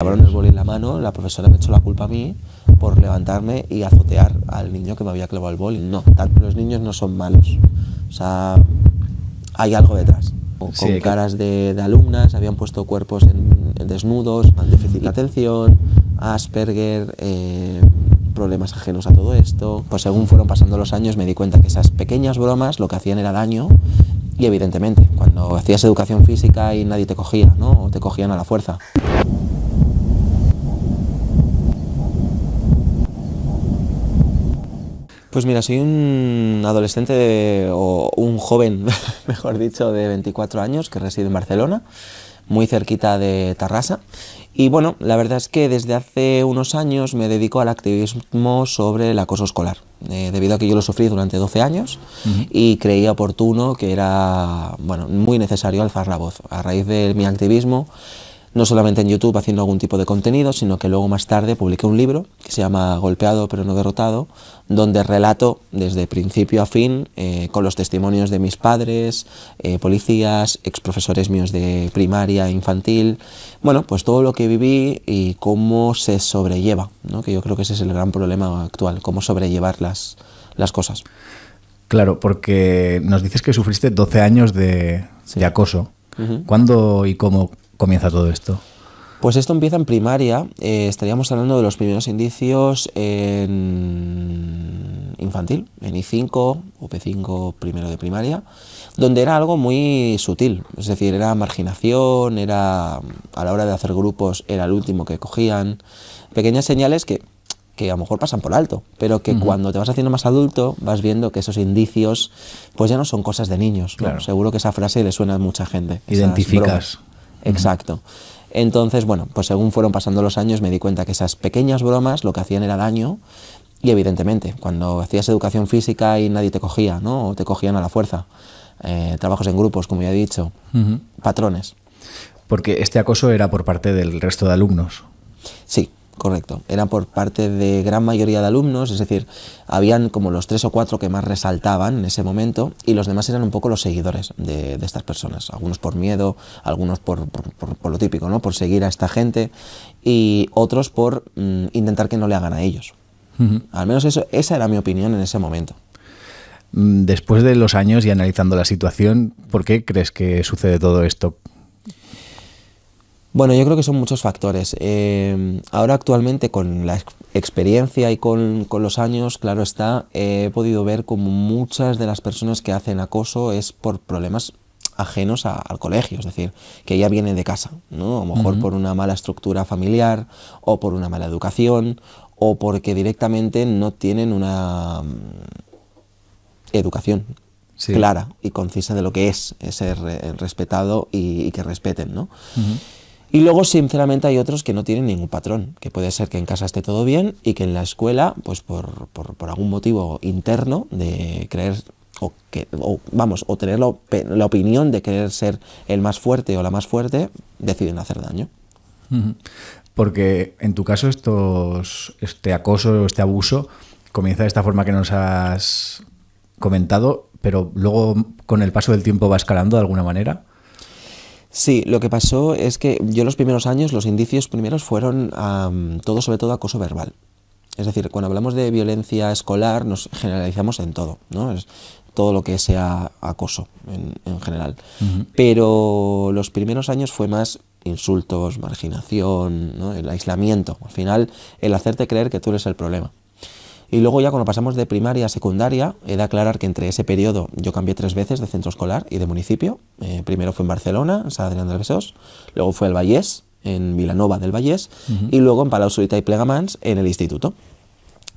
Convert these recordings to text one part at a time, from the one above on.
el boli en la mano, la profesora me echó la culpa a mí por levantarme y azotear al niño que me había clavado el boli. No, los niños no son malos. O sea, hay algo detrás. Con caras de, alumnas, habían puesto cuerpos en, desnudos, déficit de atención, Asperger, eh, problemas ajenos a todo esto. Pues según fueron pasando los años me di cuenta que esas pequeñas bromas lo que hacían era daño y evidentemente, cuando hacías educación física y nadie te cogía, ¿no? O te cogían a la fuerza. Pues mira, soy un adolescente o un joven, mejor dicho, de 24 años que reside en Barcelona, muy cerquita de Tarrasa. Y bueno, la verdad es que desde hace unos años me dedico al activismo sobre el acoso escolar, eh, debido a que yo lo sufrí durante 12 años y creía oportuno que era bueno, muy necesario alzar la voz. A raíz de mi activismo no solamente en YouTube haciendo algún tipo de contenido, sino que luego más tarde publiqué un libro que se llama Golpeado pero no derrotado, donde relato desde principio a fin eh, con los testimonios de mis padres, eh, policías, policías, profesores míos de primaria, infantil, bueno, pues todo lo que viví y cómo se sobrelleva, que yo creo que ese es el gran problema actual, cómo sobrellevar las, las cosas. Claro, porque nos dices que sufriste 12 años de, acoso. ¿Cuándo y cómo comienza todo esto? Pues esto empieza en primaria, eh, estaríamos hablando de los primeros indicios en infantil, en I5, p 5 primero de primaria, donde era algo muy sutil, es decir, era marginación, era a la hora de hacer grupos era el último que cogían, pequeñas señales que, a lo mejor pasan por alto, pero que cuando te vas haciendo más adulto vas viendo que esos indicios pues ya no son cosas de niños, seguro que esa frase le suena a mucha gente. Identificas Exacto. Entonces, bueno, pues según fueron pasando los años me di cuenta que esas pequeñas bromas lo que hacían era daño y evidentemente, cuando hacías educación física y nadie te cogía, ¿no? O te cogían a la fuerza. Eh, trabajos en grupos, como ya he dicho, patrones. Porque este acoso era por parte del resto de alumnos. Sí, Correcto, era por parte de gran mayoría de alumnos, es decir, habían como los tres o cuatro que más resaltaban en ese momento y los demás eran un poco los seguidores de, estas personas, algunos por miedo, algunos por, lo típico, ¿no? por seguir a esta gente y otros por mm, intentar que no le hagan a ellos. Al menos eso, esa era mi opinión en ese momento. Mm, después de los años y analizando la situación, ¿por qué crees que sucede todo esto? Bueno, yo creo que son muchos factores. Em, ahora actualmente con la experiencia y con, los años, claro está, he podido ver como muchas de las personas que hacen acoso es por problemas ajenos al colegio, es decir, que ya viene de casa, ¿no? A lo mejor por una mala estructura familiar o por una mala educación o porque directamente no tienen una mm, educación clara y concisa de lo que es eh, ser eh, respetado y, que respeten, ¿no? Y luego, sinceramente, hay otros que no tienen ningún patrón, que puede ser que en casa esté todo bien y que en la escuela, pues por, por, algún motivo interno de creer o, que, vamos, o tener la, la, opinión de querer ser el más fuerte o la más fuerte, deciden hacer daño. Porque en tu caso estos, este acoso, este abuso, comienza de esta forma que nos has comentado, pero luego con el paso del tiempo va escalando de alguna manera. Sí, lo que pasó es que yo los primeros años, los indicios primeros fueron todo sobre todo acoso verbal. Es decir, cuando hablamos de violencia escolar nos generalizamos en todo, ¿no? Es todo lo que sea acoso en, general. Pero los primeros años fue más insultos, marginación, el aislamiento. Al final, el hacerte creer que tú eres el problema. Y luego ya cuando pasamos de primaria a secundaria, he de aclarar que entre ese periodo yo cambié tres veces de centro escolar y de municipio. Eh, primero fue en Barcelona, en San Adrián del Besós, luego fue el Vallés, en Vilanova del Vallés, y luego en Palau Surita y Plegamans, en el instituto.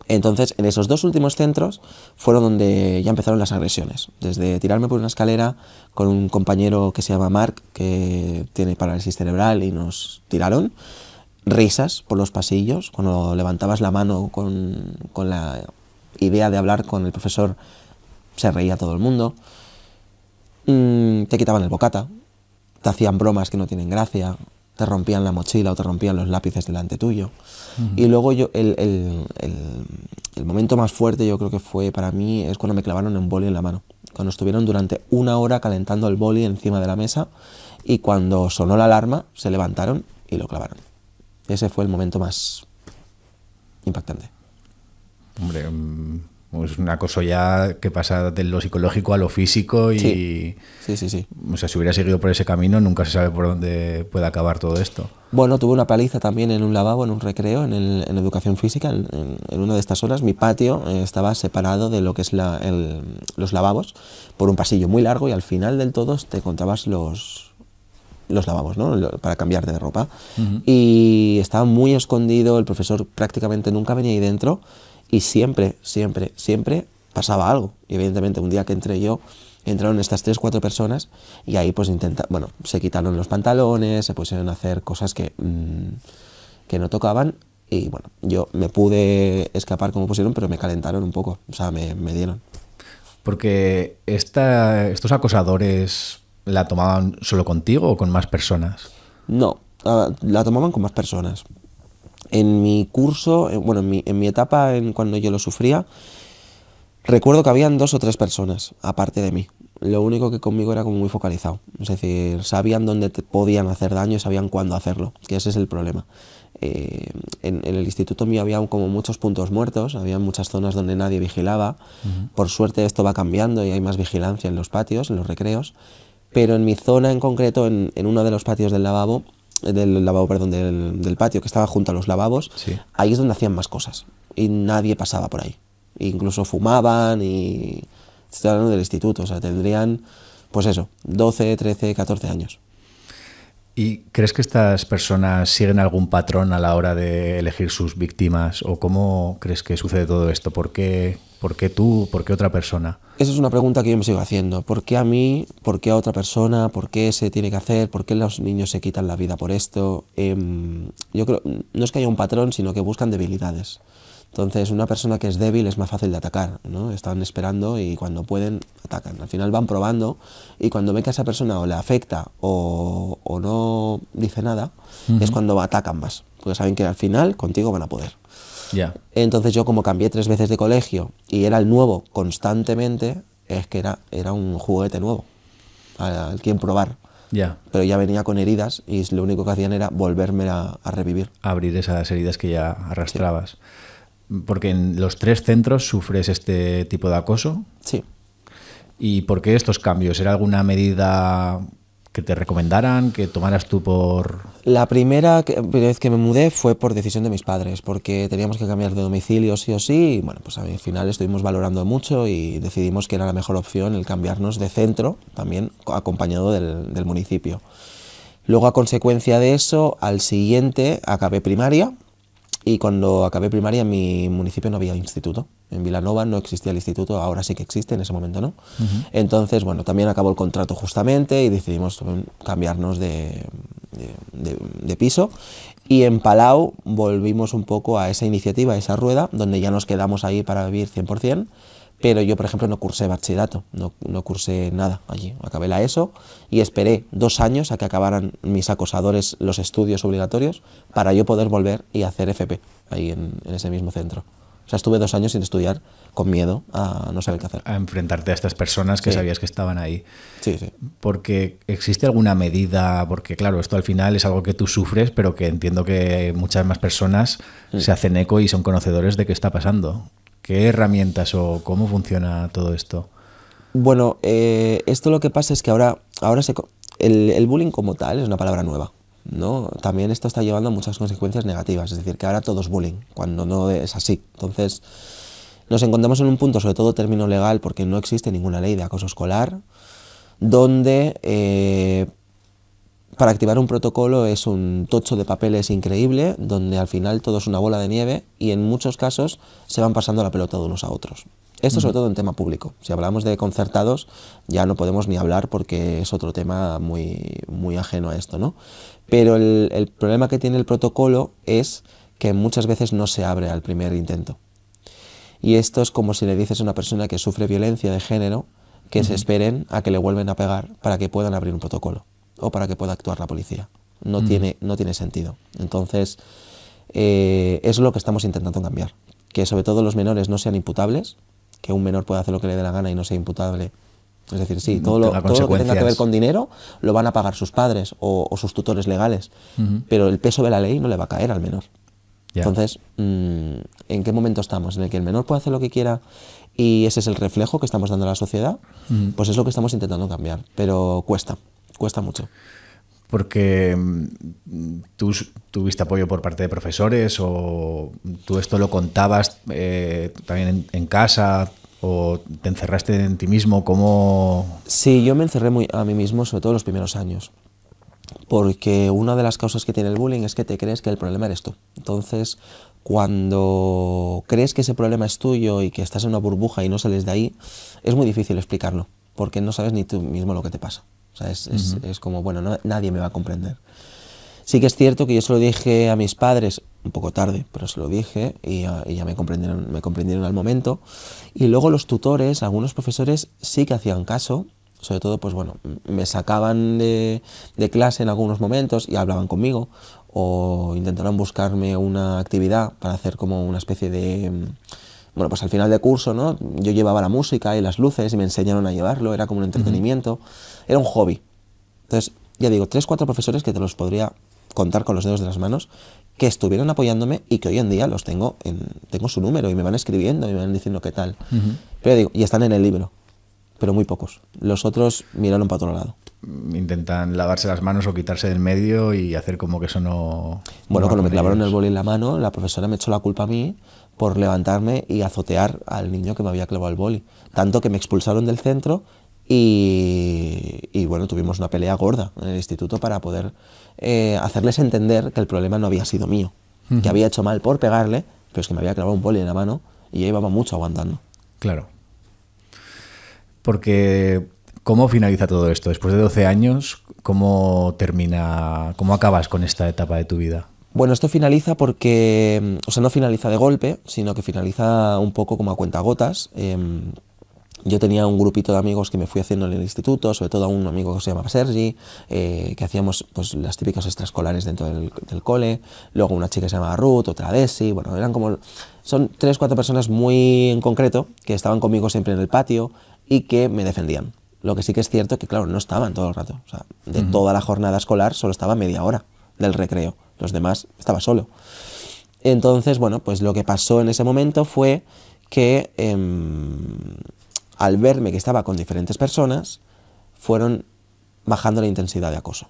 Entonces, en esos dos últimos centros fueron donde ya empezaron las agresiones. Desde tirarme por una escalera con un compañero que se llama Mark, que tiene parálisis cerebral y nos tiraron, risas por los pasillos, cuando levantabas la mano con, la idea de hablar con el profesor, se reía todo el mundo, mm, te quitaban el bocata, te hacían bromas que no tienen gracia, te rompían la mochila o te rompían los lápices delante tuyo. Y luego yo, el, el, momento más fuerte yo creo que fue para mí es cuando me clavaron un boli en la mano. Cuando estuvieron durante una hora calentando el boli encima de la mesa y cuando sonó la alarma se levantaron y lo clavaron. Ese fue el momento más impactante. Hombre, mm, es una cosa ya que pasa de lo psicológico a lo físico y... Sí. sí, sí, O sea, si hubiera seguido por ese camino, nunca se sabe por dónde puede acabar todo esto. Bueno, tuve una paliza también en un lavabo, en un recreo, en, educación física, en, una de estas horas. Mi patio eh, estaba separado de lo que es los lavabos por un pasillo muy largo y al final del todo te encontrabas los, los lavamos, ¿no? Para cambiar de ropa. Y estaba muy escondido, el profesor prácticamente nunca venía ahí dentro y siempre, siempre, siempre pasaba algo. Y evidentemente un día que entré yo, entraron estas tres, cuatro personas y ahí pues intenta, bueno, se quitaron los pantalones, se pusieron a hacer cosas que, mm, que no tocaban y bueno, yo me pude escapar como pusieron, pero me calentaron un poco, o sea, me, dieron. Porque esta, estos acosadores la tomaban solo contigo o con más personas? No, ah, la tomaban con más personas. En mi curso, eh, bueno, en mi, en mi etapa, en cuando yo lo sufría, recuerdo que habían dos o tres personas, aparte de mí. Lo único que conmigo era como muy focalizado. Es decir, sabían dónde te podían hacer daño, y sabían cuándo hacerlo, que ese es el problema. Eh, en, el instituto mío había como muchos puntos muertos, había muchas zonas donde nadie vigilaba. Por suerte esto va cambiando y hay más vigilancia en los patios, en los recreos pero en mi zona en concreto, en, uno de los patios del lavabo, eh, del lavabo, perdón, del, patio que estaba junto a los lavabos, ahí es donde hacían más cosas y nadie pasaba por ahí. Incluso fumaban y... Estoy hablando del instituto, o sea, tendrían, pues eso, 12, 13, 14 años. ¿Y crees que estas personas siguen algún patrón a la hora de elegir sus víctimas? ¿O cómo crees que sucede todo esto? ¿Por qué ¿Por qué tú? ¿Por qué otra persona? Esa es una pregunta que yo me sigo haciendo. ¿Por qué a mí? ¿Por qué a otra persona? ¿Por qué se tiene que hacer? ¿Por qué los niños se quitan la vida por esto? Em, yo creo, no es que haya un patrón, sino que buscan debilidades. Entonces, una persona que es débil es más fácil de atacar, ¿no? Están esperando y cuando pueden, atacan. Al final van probando y cuando ven que a esa persona o le afecta o, no dice nada, es cuando atacan más. Porque saben que al final contigo van a poder. Entonces yo como cambié tres veces de colegio y era el nuevo constantemente, es que era, era un juguete nuevo al, quien probar. Pero ya venía con heridas y lo único que hacían era volverme a, revivir. Abrir esas heridas que ya arrastrabas. Porque en los tres centros sufres este tipo de acoso. Sí. ¿Y por qué estos cambios? ¿Era alguna medida que te recomendaran, que tomaras tú por...? La primera vez que me mudé fue por decisión de mis padres, porque teníamos que cambiar de domicilio sí o sí, y bueno, pues al final estuvimos valorando mucho y decidimos que era la mejor opción el cambiarnos de centro, también acompañado del, del municipio. Luego, a consecuencia de eso, al siguiente acabé primaria, y cuando acabé primaria en mi municipio no había instituto. En Vilanova no existía el instituto, ahora sí que existe, en ese momento no. Entonces, bueno, también acabó el contrato justamente y decidimos cambiarnos de, de, de, piso. Y en Palau volvimos un poco a esa iniciativa, a esa rueda, donde ya nos quedamos ahí para vivir 100%. Pero yo, por ejemplo, no cursé bachillerato, no, no cursé nada allí. Acabé la ESO y esperé dos años a que acabaran mis acosadores los estudios obligatorios para yo poder volver y hacer FP ahí en, ese mismo centro. O sea, estuve dos años sin estudiar con miedo a no saber qué hacer. A enfrentarte a estas personas que sabías que estaban ahí. Sí, sí. Porque existe alguna medida, porque claro, esto al final es algo que tú sufres, pero que entiendo que muchas más personas mm. se hacen eco y son conocedores de qué está pasando. ¿Qué herramientas o cómo funciona todo esto? Bueno, eh, esto lo que pasa es que ahora, ahora se, el, bullying como tal es una palabra nueva. ¿no? También esto está llevando a muchas consecuencias negativas, es decir, que ahora todo es bullying, cuando no es así. Entonces, nos encontramos en un punto, sobre todo término legal, porque no existe ninguna ley de acoso escolar, donde eh, para activar un protocolo es un tocho de papeles increíble, donde al final todo es una bola de nieve y en muchos casos se van pasando la pelota de unos a otros. Esto sobre todo en tema público. Si hablamos de concertados, ya no podemos ni hablar porque es otro tema muy, muy ajeno a esto, ¿no? Pero el, problema que tiene el protocolo es que muchas veces no se abre al primer intento. Y esto es como si le dices a una persona que sufre violencia de género que se esperen a que le vuelven a pegar para que puedan abrir un protocolo o para que pueda actuar la policía. No, mm. tiene, no tiene sentido. Entonces, eh, es lo que estamos intentando cambiar. Que sobre todo los menores no sean imputables, que un menor pueda hacer lo que le dé la gana y no sea imputable. Es decir, sí, mm, todo lo, que tenga que ver con dinero lo van a pagar sus padres o, sus tutores legales, pero el peso de la ley no le va a caer al menor. Entonces, mm, ¿en qué momento estamos? ¿En el que el menor puede hacer lo que quiera y ese es el reflejo que estamos dando a la sociedad? Pues es lo que estamos intentando cambiar, pero cuesta cuesta mucho. Porque mm, tú tuviste apoyo por parte de profesores o tú esto lo contabas eh, también en, casa o te encerraste en ti mismo, ¿cómo...? Sí, yo me encerré muy a mí mismo, sobre todo los primeros años, porque una de las causas que tiene el bullying es que te crees que el problema eres tú. Entonces, cuando crees que ese problema es tuyo y que estás en una burbuja y no sales de ahí, es muy difícil explicarlo, porque no sabes ni tú mismo lo que te pasa es, como, bueno, nadie me va a comprender. Sí que es cierto que yo se lo dije a mis padres, un poco tarde, pero se lo dije y, ah, ya me comprendieron, me comprendieron al momento. Y luego los tutores, algunos profesores sí que hacían caso, sobre todo, pues bueno, me sacaban de, clase en algunos momentos y hablaban conmigo o intentaron buscarme una actividad para hacer como una especie de... Mm, bueno, pues al final de curso, ¿no? Yo llevaba la música y las luces y me enseñaron a llevarlo, era como un entretenimiento era un hobby. Entonces, ya digo, tres, cuatro profesores que te los podría contar con los dedos de las manos, que estuvieron apoyándome y que hoy en día los tengo, en, tengo su número y me van escribiendo y me van diciendo qué tal. Pero digo, y están en el libro, pero muy pocos. Los otros miraron para otro lado. Intentan lavarse las manos o quitarse del medio y hacer como que eso no... Bueno, cuando me clavaron el boli en la mano, la profesora me echó la culpa a mí por levantarme y azotear al niño que me había clavado el boli. Tanto que me expulsaron del centro y, bueno, tuvimos una pelea gorda en el instituto para poder eh, hacerles entender que el problema no había sido mío, que había hecho mal por pegarle, pero es que me había clavado un boli en la mano y yo llevaba mucho aguantando. Claro. Porque, ¿cómo finaliza todo esto? Después de 12 años, ¿cómo termina, cómo acabas con esta etapa de tu vida? Bueno, esto finaliza porque, o sea, no finaliza de golpe, sino que finaliza un poco como a cuentagotas. Eh, yo tenía un grupito de amigos que me fui haciendo en el instituto, sobre todo a un amigo que se llamaba Sergi, eh, que hacíamos pues, las típicas extraescolares dentro del, cole, luego una chica que se llamaba Ruth, otra Desi, bueno, eran como... Son tres, cuatro personas muy en concreto que estaban conmigo siempre en el patio y que me defendían. Lo que sí que es cierto que, claro, no estaban todo el rato. O de toda la jornada escolar solo estaba media hora del recreo. Los demás estaba solo. Entonces, bueno, pues lo que pasó en ese momento fue que... Em, al verme que estaba con diferentes personas, fueron bajando la intensidad de acoso.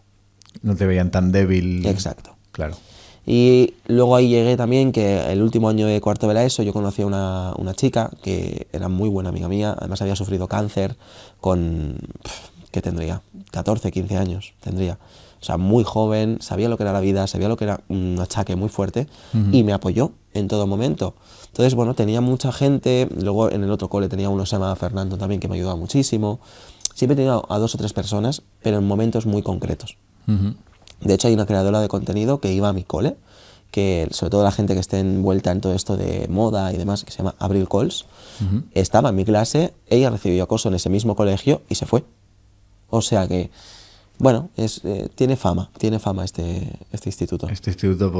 No te veían tan débil. Exacto. Claro. Y luego ahí llegué también que el último año de cuarto de la ESO yo conocí a una, chica que era muy buena amiga mía, además había sufrido cáncer con, ¿qué tendría? 14, 15 años tendría. O sea, muy joven, sabía lo que era la vida, sabía lo que era un achaque muy fuerte y me apoyó en todo momento. Entonces, bueno, tenía mucha gente, luego en el otro cole tenía uno que se llamaba Fernando también, que me ayudaba muchísimo. Siempre he tenido a dos o tres personas, pero en momentos muy concretos. De hecho, hay una creadora de contenido que iba a mi cole, que sobre todo la gente que esté envuelta en todo esto de moda y demás, que se llama Abril Coles, estaba en mi clase, ella recibió acoso en ese mismo colegio y se fue. O sea que bueno, es, eh, tiene fama, tiene fama este, este instituto. Este instituto,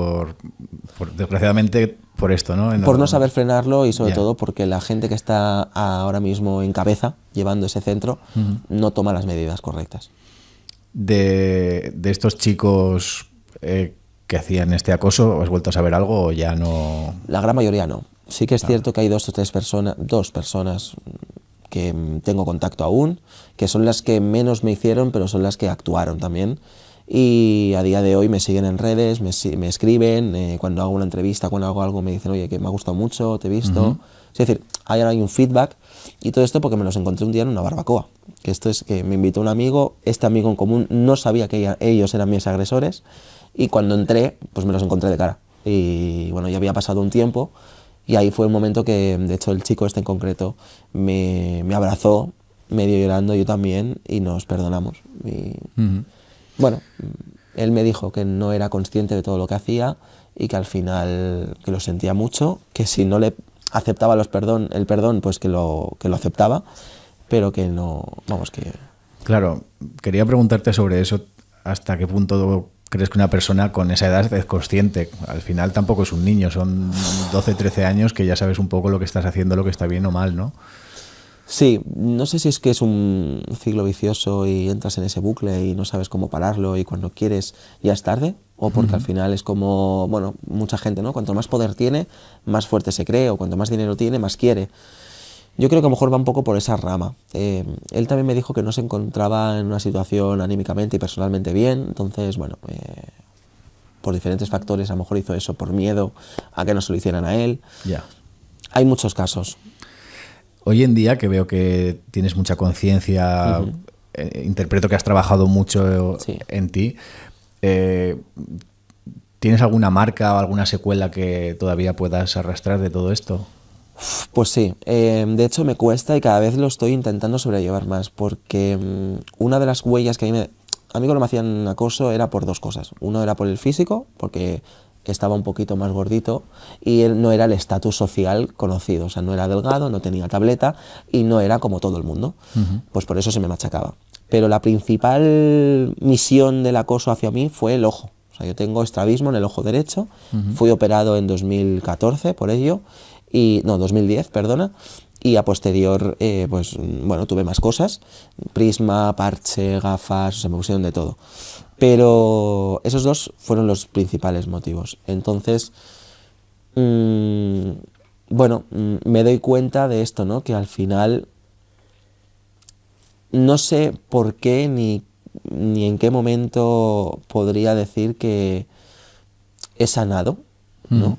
por, desgraciadamente, por esto, ¿no? por no saber frenarlo y sobre todo porque la gente que está ahora mismo en cabeza llevando ese centro no toma las medidas correctas. De, estos chicos eh, que hacían este acoso, ¿has vuelto a saber algo o ya no? La gran mayoría no. Sí que es cierto que hay dos o tres personas, dos personas que mm, tengo contacto aún, que son las que menos me hicieron, pero son las que actuaron también. Y a día de hoy me siguen en redes, me, escriben, eh, cuando hago una entrevista, cuando hago algo, me dicen, oye, que me ha gustado mucho, te he visto. Es decir, ahora hay un feedback y todo esto porque me los encontré un día en una barbacoa. Que esto es que me invitó un amigo, este amigo en común no sabía que ellos eran mis agresores y cuando entré, pues me los encontré de cara. Y bueno, ya había pasado un tiempo y ahí fue un momento que, de hecho, el chico este en concreto me, me abrazó, medio llorando, yo también, y nos perdonamos. Y, Bueno, él me dijo que no era consciente de todo lo que hacía y que al final que lo sentía mucho, que si no le aceptaba los perdón, el perdón, pues que lo, que lo aceptaba, pero que no, vamos, que... Claro, quería preguntarte sobre eso, hasta qué punto crees que una persona con esa edad es consciente. Al final tampoco es un niño, son 12, 13 años que ya sabes un poco lo que estás haciendo, lo que está bien o mal, ¿no? Sí, no sé si es que es un ciclo vicioso y entras en ese bucle y no sabes cómo pararlo y cuando quieres ya es tarde, o porque al final es como, bueno, mucha gente, ¿no? Cuanto más poder tiene, más fuerte se cree, o cuanto más dinero tiene, más quiere. Yo creo que a lo mejor va un poco por esa rama. Eh, él también me dijo que no se encontraba en una situación anímicamente y personalmente bien, entonces, bueno, eh, por diferentes factores a lo mejor hizo eso por miedo a que no se lo hicieran a él. Ya. Hay muchos casos. Hoy en día que veo que tienes mucha conciencia, eh, interpreto que has trabajado mucho en ti. ¿Tienes alguna marca o alguna secuela que todavía puedas arrastrar de todo esto? Pues sí, em, de hecho me cuesta y cada vez lo estoy intentando sobrellevar más, porque mm, una de las huellas que a mí, me, a mí cuando me hacían acoso era por dos cosas. Uno era por el físico, porque estaba un poquito más gordito y no era el estatus social conocido, o sea, no era delgado, no tenía tableta y no era como todo el mundo. Pues por eso se me machacaba. Pero la principal misión del acoso hacia mí fue el ojo. O sea, yo tengo estrabismo en el ojo derecho, fui operado en 2014 por ello y no, 2010, perdona, y a posterior, eh, pues bueno, tuve más cosas, prisma, parche, gafas, o se me pusieron de todo. Pero esos dos fueron los principales motivos. Entonces, mm, bueno, mm, me doy cuenta de esto, ¿no? Que al final no sé por qué ni, en qué momento podría decir que he sanado, ¿no?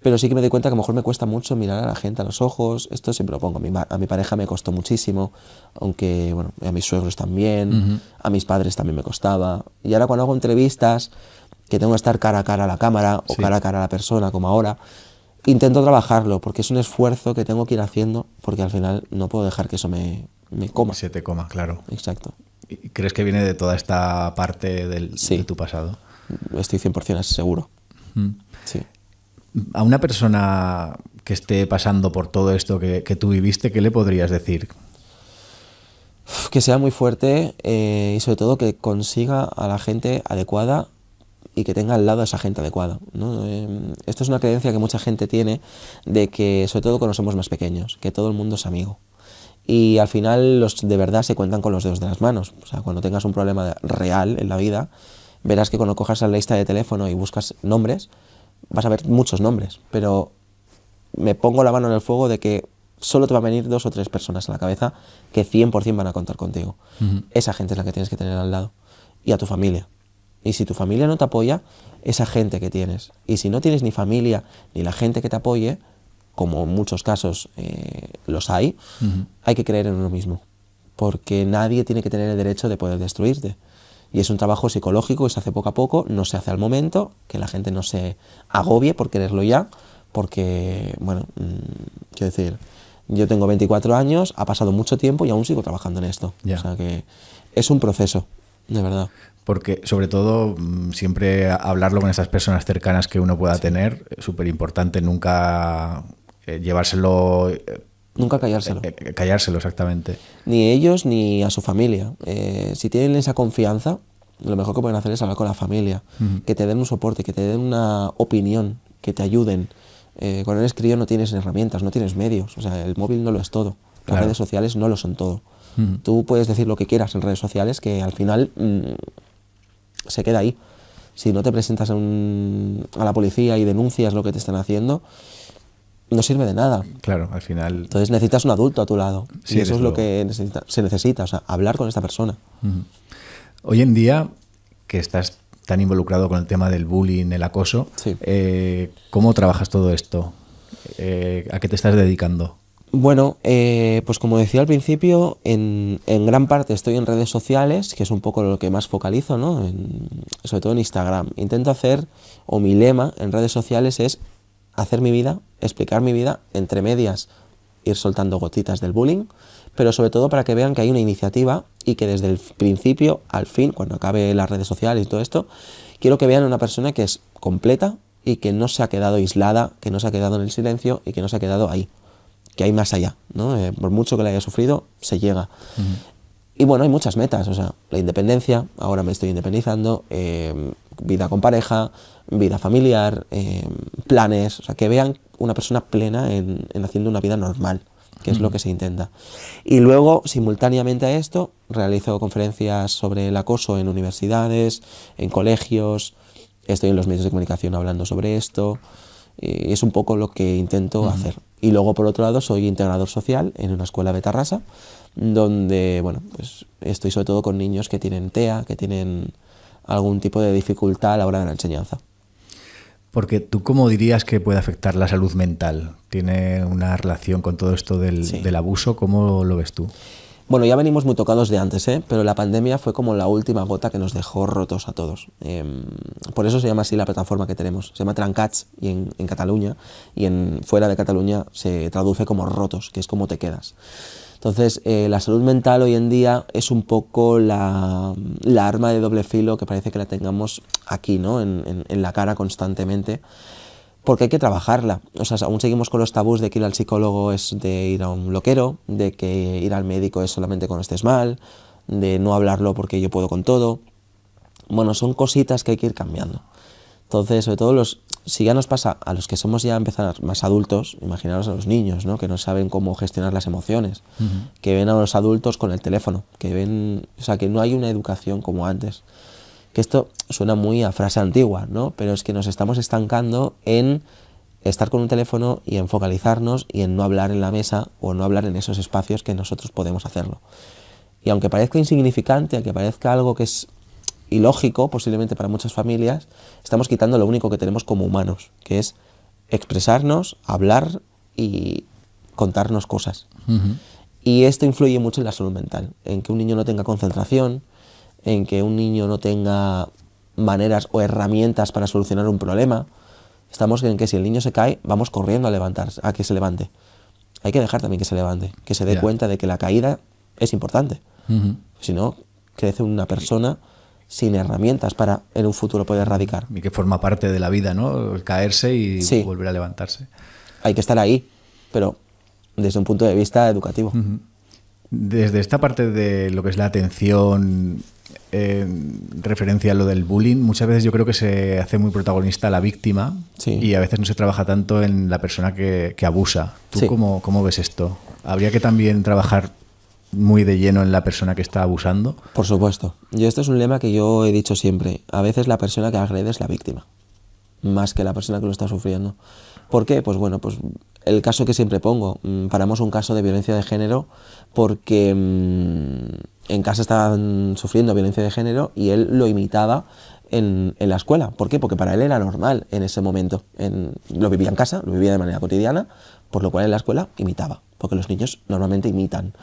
Pero sí que me doy cuenta que a lo mejor me cuesta mucho mirar a la gente a los ojos. Esto siempre lo pongo. A mi, pareja me costó muchísimo, aunque, a mis suegros también, a mis padres también me costaba. Y ahora cuando hago entrevistas, que tengo que estar cara a cara a la cámara o cara a cara a la persona, como ahora, intento trabajarlo, porque es un esfuerzo que tengo que ir haciendo, porque al final no puedo dejar que eso me, me coma. Se te coma, claro. Exacto. ¿Y ¿Crees que viene de toda esta parte del, de tu pasado? Estoy 100% seguro. Mm. Sí a una persona que esté pasando por todo esto que, tú viviste, ¿qué le podrías decir? Que sea muy fuerte eh, y sobre todo que consiga a la gente adecuada y que tenga al lado a esa gente adecuada. Em, esto es una creencia que mucha gente tiene de que, sobre todo cuando somos más pequeños, que todo el mundo es amigo. Y al final los de verdad se cuentan con los dedos de las manos. O sea, cuando tengas un problema real en la vida, verás que cuando cojas la lista de teléfono y buscas nombres, vas a ver muchos nombres, pero me pongo la mano en el fuego de que solo te van a venir dos o tres personas a la cabeza que 100% van a contar contigo. Esa gente es la que tienes que tener al lado y a tu familia. Y si tu familia no te apoya, esa gente que tienes. Y si no tienes ni familia ni la gente que te apoye, como en muchos casos eh, los hay, hay que creer en uno mismo. Porque nadie tiene que tener el derecho de poder destruirte. Y es un trabajo psicológico que se hace poco a poco, no se hace al momento, que la gente no se agobie por quererlo ya, porque, bueno, mm, quiero decir, yo tengo 24 años, ha pasado mucho tiempo y aún sigo trabajando en esto. O sea que es un proceso, de verdad. Porque sobre todo mm, siempre hablarlo con esas personas cercanas que uno pueda tener, súper importante, nunca eh, llevárselo eh, Nunca callárselo. Eh, eh, callárselo, exactamente. Ni ellos ni a su familia. Eh, si tienen esa confianza, lo mejor que pueden hacer es hablar con la familia, que te den un soporte, que te den una opinión, que te ayuden. cuando eres crío no tienes herramientas, no tienes medios, o sea, el móvil no lo es todo, las redes sociales no lo son todo. Tú puedes decir lo que quieras en redes sociales que al final mm, se queda ahí. Si no te presentas a la policía y denuncias lo que te están haciendo, no sirve de nada. Claro, al final. Entonces necesitas un adulto a tu lado. y eso es lo, que se necesita, o sea, hablar con esta persona. Hoy en día, que estás tan involucrado con el tema del bullying, el acoso, eh, ¿cómo trabajas todo esto? Eh, ¿A qué te estás dedicando? Bueno, eh, pues como decía al principio, en, gran parte estoy en redes sociales, que es un poco lo que más focalizo, ¿no? sobre todo en Instagram. Intento hacer, o mi lema en redes sociales es hacer mi vida, explicar mi vida, entre medias, ir soltando gotitas del bullying, pero sobre todo para que vean que hay una iniciativa y que desde el principio al fin, cuando acabe las redes sociales y todo esto, quiero que vean una persona que es completa y que no se ha quedado aislada, que no se ha quedado en el silencio y que no se ha quedado ahí, que hay más allá, ¿no? Eh, por mucho que la haya sufrido, se llega. Y bueno, hay muchas metas, o sea, la independencia, ahora me estoy independizando, eh, vida con pareja, vida familiar, eh, planes, o que vean una persona plena en, haciendo una vida normal, que es lo que se intenta. Y luego, simultáneamente a esto, realizo conferencias sobre el acoso en universidades, en colegios, estoy en los medios de comunicación hablando sobre esto, es un poco lo que intento hacer. Y luego, por otro lado, soy integrador social en una escuela betarrasa, donde, bueno, pues estoy sobre todo con niños que tienen TEA, que tienen algún tipo de dificultad a la hora de la enseñanza. Porque tú cómo dirías que puede afectar la salud mental? ¿Tiene una relación con todo esto del, abuso? ¿Cómo lo ves tú? Bueno, ya venimos muy tocados de antes, ¿eh? pero la pandemia fue como la última gota que nos dejó rotos a todos. Em, por eso se llama así la plataforma que tenemos. Se llama Trancats y en, Cataluña y en, fuera de Cataluña se traduce como rotos, que es como te quedas. Entonces, eh, la salud mental hoy en día es un poco la, arma de doble filo que parece que la tengamos aquí, ¿no? en, en, en la cara constantemente porque hay que trabajarla. O sea, aún seguimos con los tabús de que ir al psicólogo es de ir a un loquero, de que ir al médico es solamente cuando estés mal, de no hablarlo porque yo puedo con todo. Bueno, son cositas que hay que ir cambiando. Entonces, sobre todo los si ya nos pasa a los que somos ya empezar más adultos, imaginaros a los niños, ¿no? que no saben cómo gestionar las emociones, que ven a los adultos con el teléfono, que ven, o sea, que no hay una educación como antes. Que esto suena muy a frase antigua, ¿no? pero es que nos estamos estancando en estar con un teléfono y en focalizarnos y en no hablar en la mesa o no hablar en esos espacios que nosotros podemos hacerlo. Y aunque parezca insignificante, aunque parezca algo que es y lógico, posiblemente para muchas familias, estamos quitando lo único que tenemos como humanos, que es expresarnos, hablar y contarnos cosas. Y esto influye mucho en la salud mental, en que un niño no tenga concentración, en que un niño no tenga maneras o herramientas para solucionar un problema. Estamos en que si el niño se cae, vamos corriendo a levantar, a que se levante. Hay que dejar también que se levante, que se dé cuenta de que la caída es importante. Si no, crece una persona sin herramientas para en un futuro poder erradicar. Y que forma parte de la vida, ¿no? caerse y volver a levantarse. Hay que estar ahí, pero desde un punto de vista educativo. Desde esta parte de lo que es la atención eh, referencia a lo del bullying, muchas veces yo creo que se hace muy protagonista la víctima y a veces no se trabaja tanto en la persona que, abusa. ¿Tú cómo, ves esto? ¿Habría que también trabajar muy de lleno en la persona que está abusando. Por supuesto. y esto es un lema que yo he dicho siempre. A veces la persona que agrede es la víctima, más que la persona que lo está sufriendo. ¿Por qué? Pues bueno, pues el caso que siempre pongo. Mm, paramos un caso de violencia de género porque mm, en casa estaban sufriendo violencia de género y él lo imitaba en, la escuela. ¿Por qué? Porque para él era normal en ese momento. lo vivía en casa, lo vivía de manera cotidiana, por lo cual en la escuela imitaba, porque los niños normalmente imitan.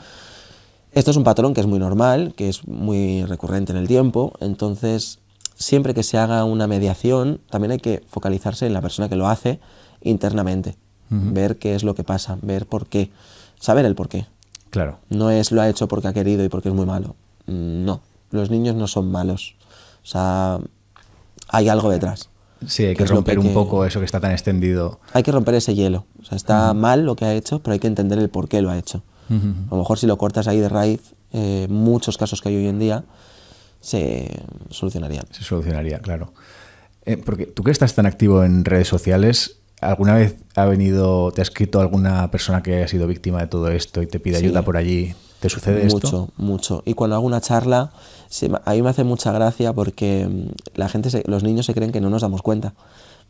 Esto es un patrón que es muy normal, que es muy recurrente en el tiempo, entonces siempre que se haga una mediación también hay que focalizarse en la persona que lo hace internamente, ver qué es lo que pasa, ver por qué, saber el por qué. Claro. No es lo ha hecho porque ha querido y porque es muy malo. Mm, no, los niños no son malos. O sea, hay algo detrás. Sí, hay que, romper un poco eso que está tan extendido. Hay que romper ese hielo. O sea, está mal lo que ha hecho, pero hay que entender el por qué lo ha hecho. A lo mejor si lo cortas ahí de raíz, eh, muchos casos que hay hoy en día se solucionarían. Se solucionaría, claro. Eh, porque tú que estás tan activo en redes sociales, ¿alguna vez ha venido, te ha escrito alguna persona que haya sido víctima de todo esto y te pide ayuda por allí? ¿Te sucede mucho, esto? Mucho, mucho. Y cuando hago una charla, a mí me hace mucha gracia porque mm, la gente, los niños se creen que no nos damos cuenta.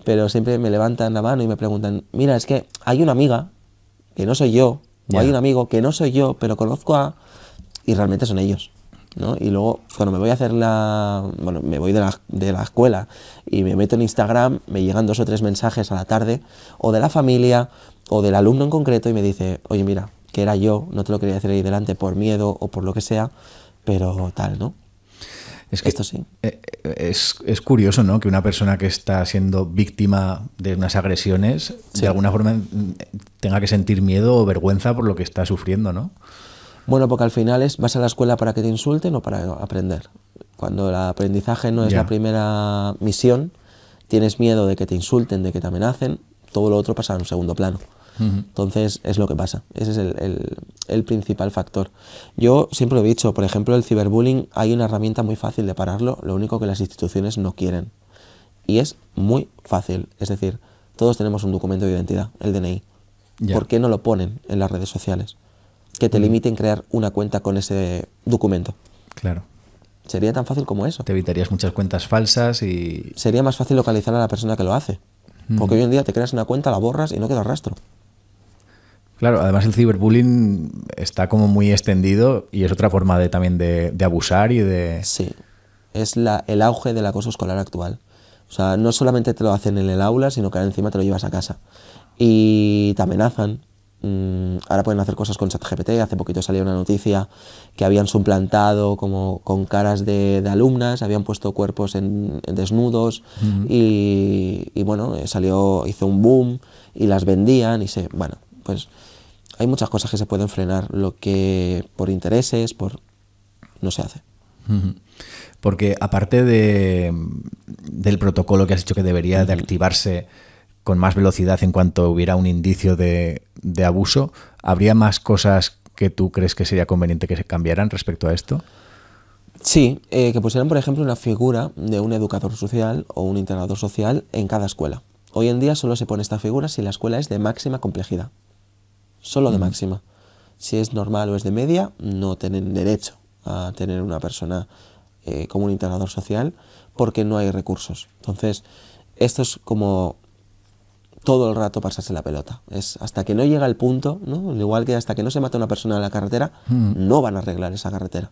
Pero siempre me levantan la mano y me preguntan, mira, es que hay una amiga, que no soy yo, o hay un amigo que no soy yo, pero conozco a... Y realmente son ellos. ¿no? Y luego, cuando me voy a hacer la. Bueno, me voy de la, de la, escuela y me meto en Instagram, me llegan dos o tres mensajes a la tarde, o de la familia, o del alumno en concreto, y me dice, oye, mira, que era yo, no te lo quería decir ahí delante por miedo o por lo que sea, pero tal, ¿no? Es que eh, Esto sí. Eh, eh, es, curioso, ¿no? Que una persona que está siendo víctima de unas agresiones, de alguna forma tenga que sentir miedo o vergüenza por lo que está sufriendo, ¿no? Bueno, porque al final es, vas a la escuela para que te insulten o para aprender. Cuando el aprendizaje no es la primera misión, tienes miedo de que te insulten, de que te amenacen, todo lo otro pasa en un segundo plano. Entonces es lo que pasa, ese es el, principal factor. Yo siempre lo he dicho, por ejemplo, el ciberbullying hay una herramienta muy fácil de pararlo, lo único que las instituciones no quieren. Y es muy fácil, es decir, todos tenemos un documento de identidad, el DNI. ¿Por qué no lo ponen en las redes sociales? Que te mm. limiten crear una cuenta con ese documento. Claro. Sería tan fácil como eso. Te evitarías muchas cuentas falsas y... Sería más fácil localizar a la persona que lo hace. Mm. Porque hoy en día te creas una cuenta, la borras y no queda rastro. Claro, además el ciberbullying está como muy extendido y es otra forma de, también de, abusar y de... Sí, es el auge del acoso escolar actual. O sea, no solamente te lo hacen en el aula, sino que ahora encima te lo llevas a casa. Y te amenazan. Mm, ahora pueden hacer cosas con ChatGPT. Hace poquito salió una noticia que habían suplantado como con caras de, alumnas, habían puesto cuerpos en, desnudos y, y, bueno, eh, salió, hizo un boom y las vendían y se, bueno, pues hay muchas cosas que se pueden frenar, lo que por intereses, por no se hace. Porque aparte del protocolo que has dicho que debería de activarse con más velocidad en cuanto hubiera un indicio de, abuso, ¿habría más cosas que tú crees que sería conveniente que se cambiaran respecto a esto? Sí, eh, que pusieran, por ejemplo, una figura de un educador social o un integrador social en cada escuela. Hoy en día solo se pone esta figura si la escuela es de máxima complejidad solo de máxima. Si es normal o es de media, no tienen derecho a tener una persona eh, como un integrador social porque no hay recursos. Entonces, esto es como todo el rato pasarse la pelota. Es hasta que no llega el punto, ¿no? igual que hasta que no se mata una persona en la carretera, hmm. no van a arreglar esa carretera.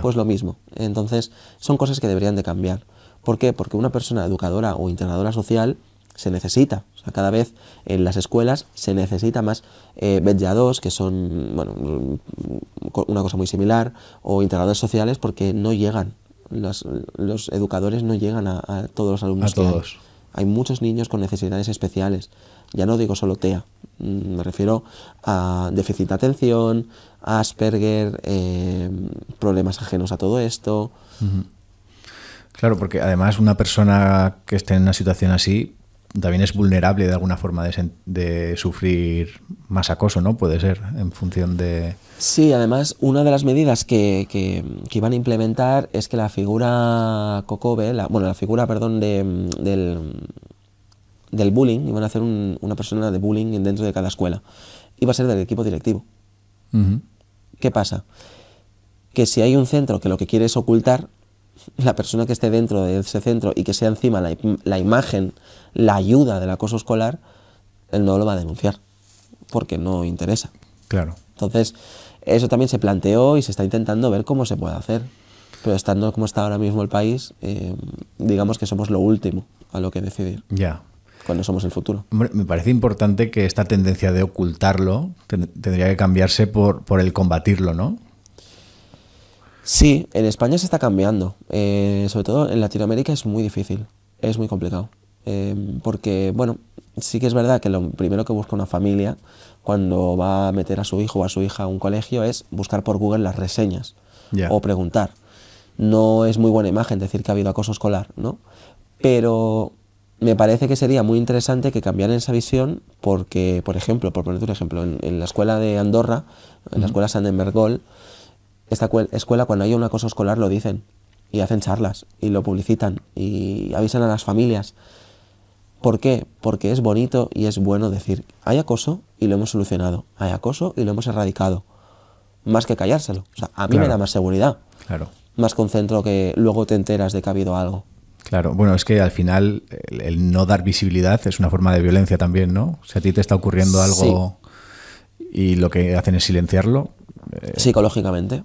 Pues lo mismo. Entonces, son cosas que deberían de cambiar. ¿Por qué? Porque una persona educadora o integradora social se necesita. O cada vez en las escuelas se necesita más eh, 2 que son bueno, una cosa muy similar, o integradores sociales, porque no llegan. Los, educadores no llegan a, todos los alumnos. A todos. Hay. muchos niños con necesidades especiales. Ya no digo solo TEA, mm, me refiero a déficit de atención, Asperger, eh, problemas ajenos a todo esto. Claro, porque además una persona que esté en una situación así también es vulnerable de alguna forma de, sufrir más acoso, ¿no? Puede ser, en función de... Sí, además, una de las medidas que, que, iban a implementar es que la figura Cocobe, la, bueno, la figura, perdón, de, del, del, bullying, iban a hacer una persona de bullying dentro de cada escuela. Iba a ser del equipo directivo. ¿Qué pasa? Que si hay un centro que lo que quiere es ocultar, la persona que esté dentro de ese centro y que sea encima la, imagen, la ayuda del acoso escolar, él no lo va a denunciar, porque no interesa. Claro. Entonces, eso también se planteó y se está intentando ver cómo se puede hacer. Pero estando como está ahora mismo el país, eh, digamos que somos lo último a lo que decidir. Ya. Cuando somos el futuro. me parece importante que esta tendencia de ocultarlo tendría que cambiarse por, por el combatirlo, ¿no? Sí, en España se está cambiando. Eh, sobre todo en Latinoamérica es muy difícil, es muy complicado. Eh, porque, bueno, sí que es verdad que lo primero que busca una familia cuando va a meter a su hijo o a su hija a un colegio es buscar por Google las reseñas o preguntar. No es muy buena imagen decir que ha habido acoso escolar, ¿no? Pero me parece que sería muy interesante que cambiaran esa visión porque, por ejemplo, por ponerte un ejemplo, en, la escuela de Andorra, en la escuela Sandenberg Gol, esta escuela cuando hay un acoso escolar lo dicen y hacen charlas y lo publicitan y avisan a las familias. ¿Por qué? Porque es bonito y es bueno decir, hay acoso y lo hemos solucionado, hay acoso y lo hemos erradicado, más que callárselo. a mí me da más seguridad. Claro. Más concentro que luego te enteras de que ha habido algo. Claro, bueno, es que al final el, no dar visibilidad es una forma de violencia también, ¿no? Si a ti te está ocurriendo algo y lo que hacen es silenciarlo. Eh, Psicológicamente.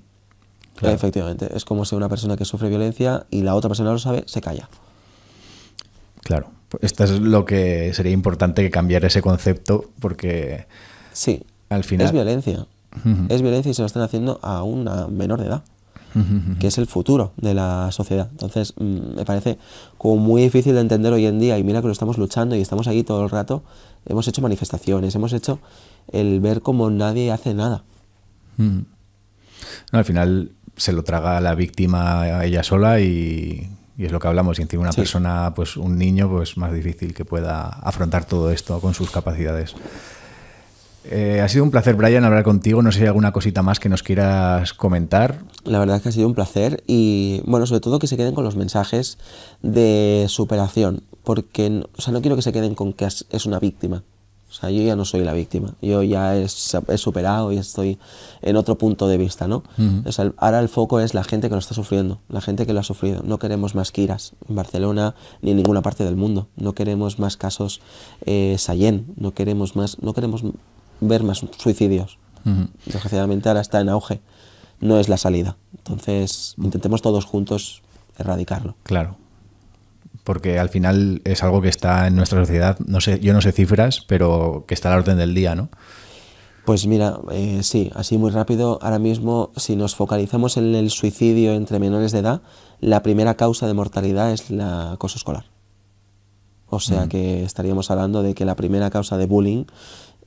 Efectivamente, es como si una persona que sufre violencia y la otra persona lo sabe, se calla. Claro, pues esto es lo que sería importante que cambiar ese concepto porque... Sí, al final... Es violencia. Es violencia y se lo están haciendo a una menor de edad, que es el futuro de la sociedad. Entonces, mm, me parece como muy difícil de entender hoy en día y mira que lo estamos luchando y estamos ahí todo el rato. Hemos hecho manifestaciones, hemos hecho el ver como nadie hace nada al final se lo traga la víctima a ella sola y, es lo que hablamos. Y encima una persona, pues un niño, pues más difícil que pueda afrontar todo esto con sus capacidades. Eh, ha sido un placer, Brian, hablar contigo. No sé si hay alguna cosita más que nos quieras comentar. La verdad es que ha sido un placer y, bueno, sobre todo que se queden con los mensajes de superación, porque, o no quiero que se queden con que es una víctima, o sea, yo ya no soy la víctima, yo ya he, superado y estoy en otro punto de vista, ¿no? ahora el foco es la gente que lo está sufriendo, la gente que lo ha sufrido. No queremos más Kiras en Barcelona ni en ninguna parte del mundo. No queremos más casos eh, no queremos más, no queremos ver más suicidios. Desgraciadamente ahora está en auge, no es la salida. Entonces, intentemos todos juntos erradicarlo. Claro porque al final es algo que está en nuestra sociedad, no sé, yo no sé cifras, pero que está a la orden del día, ¿no? Pues mira, eh, sí, así muy rápido, ahora mismo si nos focalizamos en el suicidio entre menores de edad, la primera causa de mortalidad es el acoso escolar. O sea mm. que estaríamos hablando de que la primera causa de bullying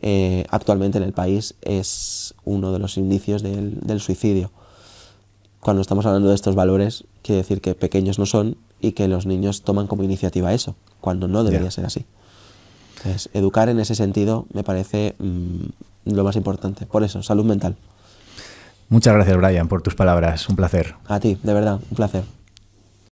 eh, actualmente en el país es uno de los indicios del suicidio cuando estamos hablando de estos valores, quiere decir que pequeños no son y que los niños toman como iniciativa eso, cuando no debería ser así. Entonces, educar en ese sentido me parece mm, lo más importante. Por eso, salud mental. Muchas gracias, Brian, por tus palabras. Un placer. A ti, de verdad, un placer.